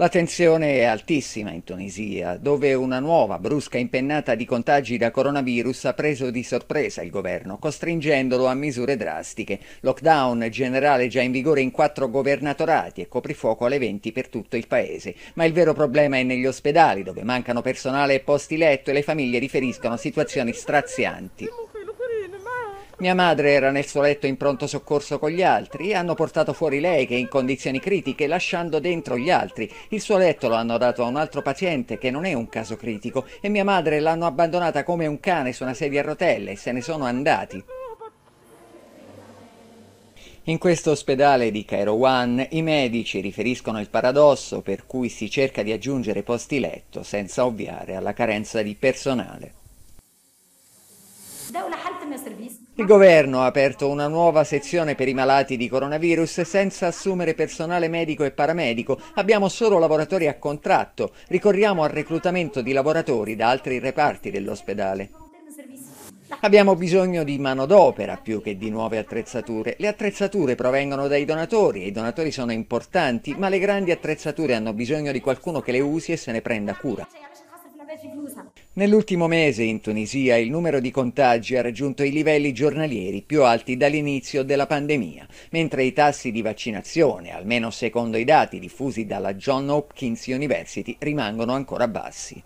La tensione è altissima in Tunisia, dove una nuova brusca impennata di contagi da coronavirus ha preso di sorpresa il governo, costringendolo a misure drastiche. Lockdown generale già in vigore in quattro governatorati e coprifuoco alle 20 per tutto il paese. Ma il vero problema è negli ospedali, dove mancano personale e posti letto e le famiglie riferiscono situazioni strazianti. Mia madre era nel suo letto in pronto soccorso con gli altri e hanno portato fuori lei che è in condizioni critiche lasciando dentro gli altri. Il suo letto lo hanno dato a un altro paziente che non è un caso critico e mia madre l'hanno abbandonata come un cane su una sedia a rotelle e se ne sono andati. In questo ospedale di Cairo One i medici riferiscono il paradosso per cui si cerca di aggiungere posti letto senza ovviare alla carenza di personale. Il governo ha aperto una nuova sezione per i malati di coronavirus senza assumere personale medico e paramedico. Abbiamo solo lavoratori a contratto. Ricorriamo al reclutamento di lavoratori da altri reparti dell'ospedale. Abbiamo bisogno di manodopera più che di nuove attrezzature. Le attrezzature provengono dai donatori e i donatori sono importanti, ma le grandi attrezzature hanno bisogno di qualcuno che le usi e se ne prenda cura. Nell'ultimo mese in Tunisia il numero di contagi ha raggiunto i livelli giornalieri più alti dall'inizio della pandemia, mentre i tassi di vaccinazione, almeno secondo i dati diffusi dalla John Hopkins University, rimangono ancora bassi.